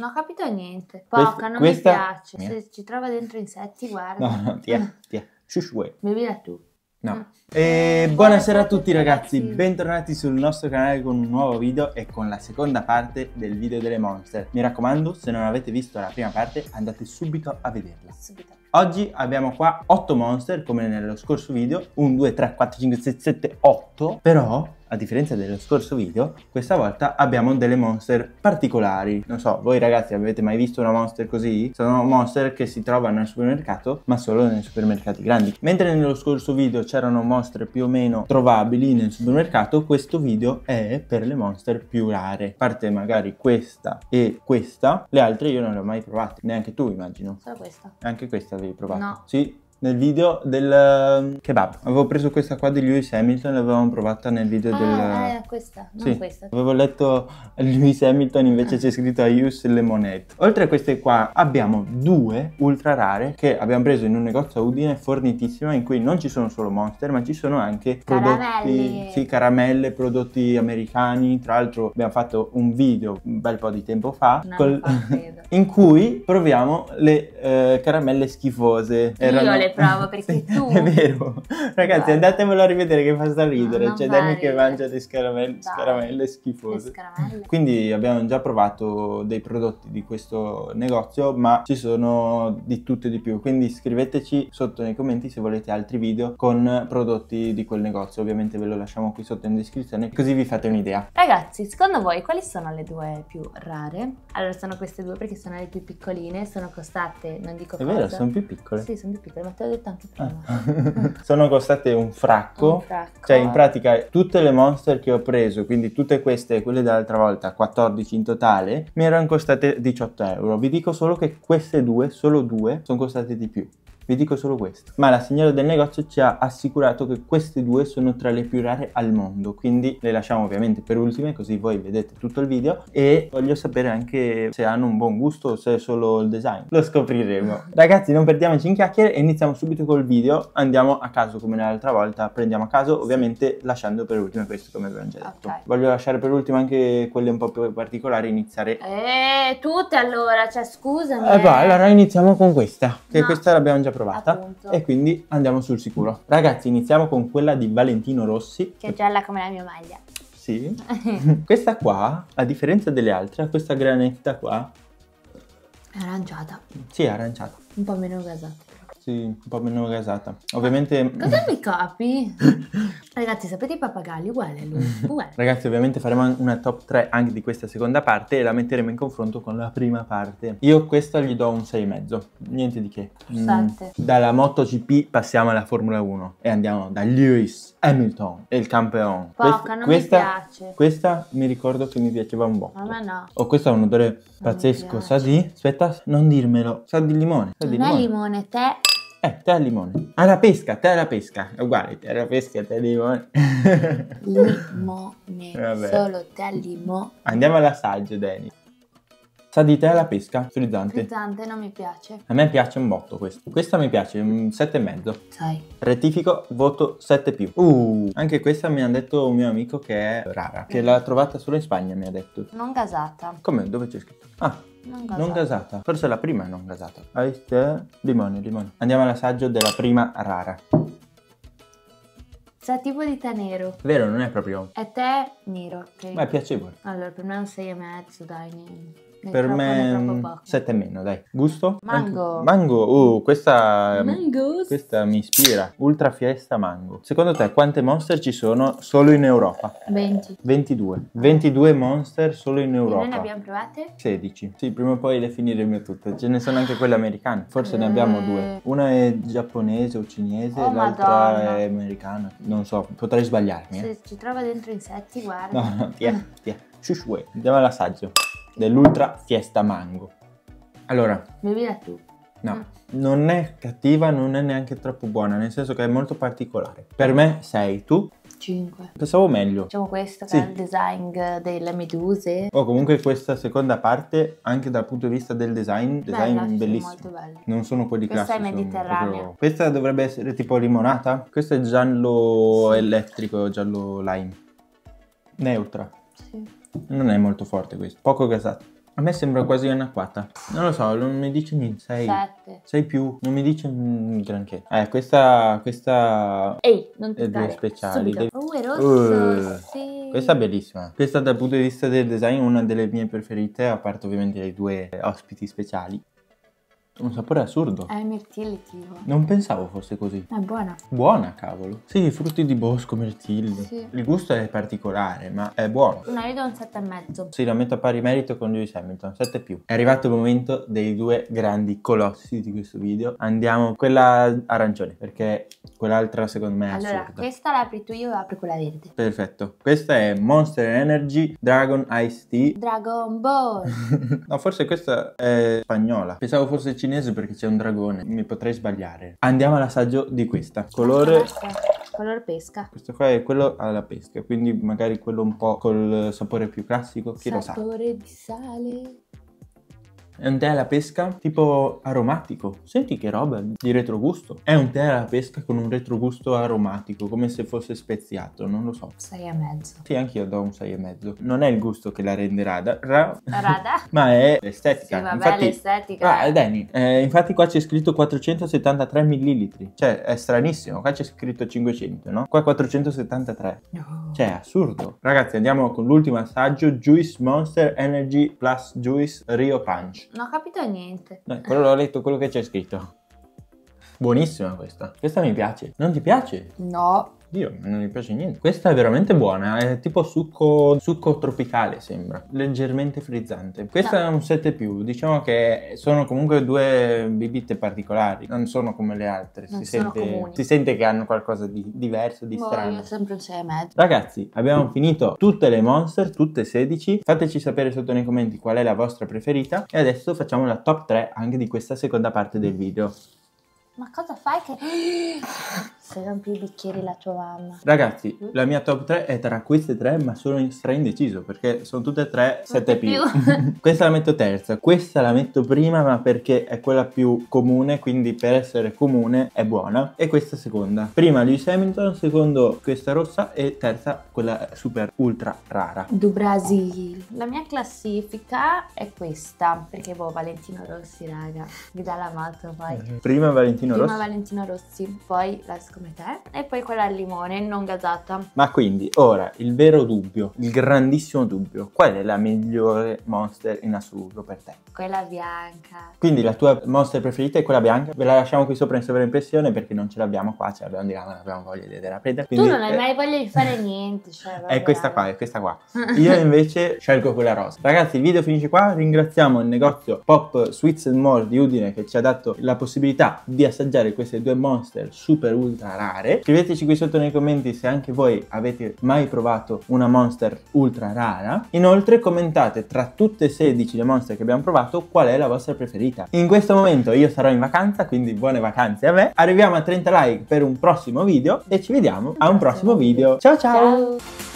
Non ho capito niente. Poca, questa, non questa... mi piace. Mia. Se ci trova dentro insetti, guarda. No, no, tiè, tiè. Shushui. Bevila tu. No. Ah. E eh, buonasera a tutti ragazzi, bentornati sul nostro canale con un nuovo video e con la seconda parte del video delle monster. Mi raccomando, se non avete visto la prima parte andate subito a vederla. Subito. Oggi abbiamo qua 8 monster come nello scorso video, 1, 2, 3, 4, 5, 6, 7, 8, però a differenza dello scorso video, questa volta abbiamo delle monster particolari. Non so, voi ragazzi avete mai visto una monster così? Sono monster che si trovano al supermercato, ma solo nei supermercati grandi. Mentre nello scorso video c'erano monster più o meno trovabili nel supermercato, questo video è per le monster più rare. A parte magari questa e questa, le altre io non le ho mai provate. Neanche tu immagino. Solo questa. Anche questa avevi provato? No. Sì? nel video del ehm, kebab. Avevo preso questa qua di Lewis Hamilton, l'avevamo provata nel video ah, del... Eh, questa, non sì. questa. Avevo letto Lewis Hamilton, invece c'è scritto Ius Lemonade. Oltre a queste qua abbiamo due ultra rare che abbiamo preso in un negozio a Udine fornitissima in cui non ci sono solo Monster, ma ci sono anche prodotti... Caramelli. Sì, caramelle, prodotti americani. Tra l'altro abbiamo fatto un video un bel po' di tempo fa, col... fa in cui proviamo le eh, caramelle schifose. Erano... Io le ridere perché sì, tu... È vero, ragazzi Guarda. andatemelo a rivedere che fa sta ridere, no, c'è vale. Danny che mangia le scaramelle, scaramelle schifose. Quindi abbiamo già provato dei prodotti di questo negozio ma ci sono di tutto e di più, quindi scriveteci sotto nei commenti se volete altri video con prodotti di quel negozio, ovviamente ve lo lasciamo qui sotto in descrizione così vi fate un'idea. Ragazzi, secondo voi quali sono le due più rare? Allora sono queste due perché sono le più piccoline, sono costate, non dico È cosa. vero, sono più piccole. Sì, sono più piccole, ma te l'ho detto anche prima. Ah. Sono costate un fracco. Un fracco. Cioè, in pratica, tutte le monster che ho preso, quindi tutte queste e quelle dell'altra volta, 14 in totale, mi erano costate 18 euro. Vi dico solo che queste due, solo due, sono costate di più. Vi dico solo questo. Ma la signora del negozio ci ha assicurato che queste due sono tra le più rare al mondo, quindi le lasciamo ovviamente per ultime così voi vedete tutto il video e voglio sapere anche se hanno un buon gusto o se è solo il design. Lo scopriremo. Ragazzi non perdiamoci in chiacchiere e iniziamo subito col video. Andiamo a caso come l'altra volta, prendiamo a caso ovviamente lasciando per ultime queste come abbiamo già detto. Okay. Voglio lasciare per ultime anche quelle un po' più particolari iniziare. Eh, tutte allora, cioè scusami. Eh, eh. allora iniziamo con questa, che no. questa l'abbiamo già provata trovata Appunto. e quindi andiamo sul sicuro. Ragazzi, iniziamo con quella di Valentino Rossi. Che è gialla come la mia maglia. Sì. questa qua, a differenza delle altre, ha questa granetta qua. È Aranciata. Sì, è aranciata. Un po' meno gasata sì, po' meno rasata. Ovviamente... Cosa mi copi? Ragazzi, sapete i pappagalli? Uguale a lui. Uguale. Ragazzi, ovviamente faremo una top 3 anche di questa seconda parte e la metteremo in confronto con la prima parte. Io questa gli do un 6,5. Niente di che. Mm. Dalla MotoGP passiamo alla Formula 1 e andiamo da Lewis Hamilton, e il campione. Poca, questa, non questa, mi piace. Questa mi ricordo che mi piaceva un po'. Ma no. Oh, questo ha un odore pazzesco, sa di... Aspetta, non dirmelo, sa di limone. Sa non di limone. limone, te eh, tè al limone. Alla ah, pesca, tè alla pesca. È uguale, tè alla pesca, tè al limone. limone, Vabbè. solo tè al limone. Andiamo all'assaggio, Dani. Sa di te la pesca? Frizzante. Frizzante, non mi piace. A me piace un botto questo. Questa mi piace, un 7,5. Sai. Rettifico, voto 7 più. Uh, anche questa mi ha detto un mio amico che è rara. Che l'ha trovata solo in Spagna, mi ha detto. Non gasata. Come? Dove c'è scritto? Ah, non gasata. non gasata. Forse la prima è non gasata. Aiste, limone, limone. Andiamo all'assaggio della prima rara. Sa tipo di tè nero. Vero, non è proprio. È tè nero, ok? Ma è piacevole. Allora, per me è un 6 e mezzo, dai per me 7 mm, meno, dai. Gusto? Mango. Anche... Mango, uh, questa, Mangos. questa mi ispira. Ultra Fiesta Mango. Secondo te quante monster ci sono solo in Europa? 20. 22. 22 monster solo in Europa. E noi ne abbiamo provate? 16. Sì, prima o poi le finiremo tutte. Ce ne sono anche quelle americane. Forse mm. ne abbiamo eh. due. Una è giapponese o cinese, oh, l'altra è americana. Non so, potrei sbagliarmi. Eh? Se ci trova dentro insetti, guarda. No, no, tiè, tiè. andiamo all'assaggio dell'Ultra Fiesta Mango. Allora... Bevila tu. No, ah. non è cattiva, non è neanche troppo buona, nel senso che è molto particolare. Per me sei tu. 5. Pensavo meglio. Diciamo questo che sì. il design delle meduse. O oh, comunque questa seconda parte, anche dal punto di vista del design, design Bella, bellissimo. molto bello. Non sono quelli classici. Questa è mediterranea. Proprio... Questa dovrebbe essere tipo limonata. Questo è giallo sì. elettrico, giallo lime. Neutra. Sì. Non è molto forte questo, poco gasato. A me sembra quasi una un'acquata. Non lo so, non mi dice niente. 6. 7. 6 più. Non mi dice mm, granché. Eh, questa. questa. Ehi, non ti dare. due speciali. Subito. Uh, è rosso. Uh. Sì. Questa è bellissima. Questa dal punto di vista del design è una delle mie preferite, a parte ovviamente i due ospiti speciali. Un sapore assurdo. È mirtilli Non pensavo fosse così. È buona. Buona, cavolo. Sì, frutti di bosco, mirtilli. Sì. Il gusto è particolare, ma è buono. No, io do un 7,5. Sì, lo metto a pari merito con Lewis Hamilton, 7 più. È arrivato il momento dei due grandi colossi di questo video. Andiamo, quella arancione, perché quell'altra secondo me è allora, assurda. Allora, questa l'apri tu, io apri quella verde. Perfetto. Questa è Monster Energy Dragon Ice Tea. Dragon Ball. no, forse questa è spagnola. Pensavo fosse cinese cinese perché c'è un dragone, mi potrei sbagliare. Andiamo all'assaggio di questa. Colore... Color pesca. Questo qua è quello alla pesca, quindi magari quello un po' col sapore più classico, chi sapore lo sa. Sapore di sale. È un tè alla pesca tipo aromatico. Senti che roba di retrogusto. È un tè alla pesca con un retrogusto aromatico, come se fosse speziato, non lo so. 6 e mezzo. Sì, anch'io do un 6 e mezzo. Non è il gusto che la rende rada. Ra... Rada? ma è l'estetica. Sì, vabbè, infatti... l'estetica. Ah, eh, Danny, eh, infatti qua c'è scritto 473 millilitri. Cioè, è stranissimo. Qua c'è scritto 500, no? Qua 473. No. Cioè, è assurdo. Ragazzi, andiamo con l'ultimo assaggio. Juice Monster Energy Plus Juice Rio Punch. Non ho capito niente. Dai, quello l'ho letto, quello che c'è scritto. Buonissima questa. Questa mi piace. Non ti piace? No. Dio, non mi piace niente. Questa è veramente buona, è tipo succo, succo tropicale sembra, leggermente frizzante. Questa è ah. un 7 più, diciamo che sono comunque due bibite particolari, non sono come le altre, si sente, si sente, che hanno qualcosa di diverso, di boh, strano. Io sempre un 6 mezzo. Ragazzi, abbiamo finito tutte le monster, tutte 16. Fateci sapere sotto nei commenti qual è la vostra preferita e adesso facciamo la top 3 anche di questa seconda parte del video. Ma cosa fai che... Ah! se rompi i bicchieri la tua mamma. Ragazzi, mm? la mia top 3 è tra queste tre, ma sono stra indeciso perché sono tutte e tre 7 più. questa la metto terza, questa la metto prima, ma perché è quella più comune, quindi per essere comune è buona. E questa seconda. Prima Lewis Hamilton, secondo questa rossa e terza quella super ultra rara. Du Brasil. La mia classifica è questa, perché boh, Valentino Rossi, raga, mi dà la mato poi. Prima Valentino prima Rossi. Prima Valentino Rossi, poi la scorsa come te, e poi quella al limone, non gasata. Ma quindi, ora, il vero dubbio, il grandissimo dubbio, qual è la migliore Monster in assoluto per te? Quella bianca. Quindi la tua Monster preferita è quella bianca? Ve la lasciamo qui sopra in sovraimpressione perché non ce l'abbiamo qua, ce l'abbiamo di là, non abbiamo voglia di vedere a prendere. Quindi, tu non hai mai voglia di fare niente, cioè, È questa qua, è questa qua. Io invece scelgo quella rosa. Ragazzi, il video finisce qua, ringraziamo il negozio Pop Sweets and More di Udine che ci ha dato la possibilità di assaggiare queste due Monster super ultra rare. Scriveteci qui sotto nei commenti se anche voi avete mai provato una monster ultra rara. Inoltre commentate tra tutte e 16 le monster che abbiamo provato qual è la vostra preferita. In questo momento io sarò in vacanza, quindi buone vacanze a me. Arriviamo a 30 like per un prossimo video e ci vediamo a un prossimo video. ciao! ciao. ciao.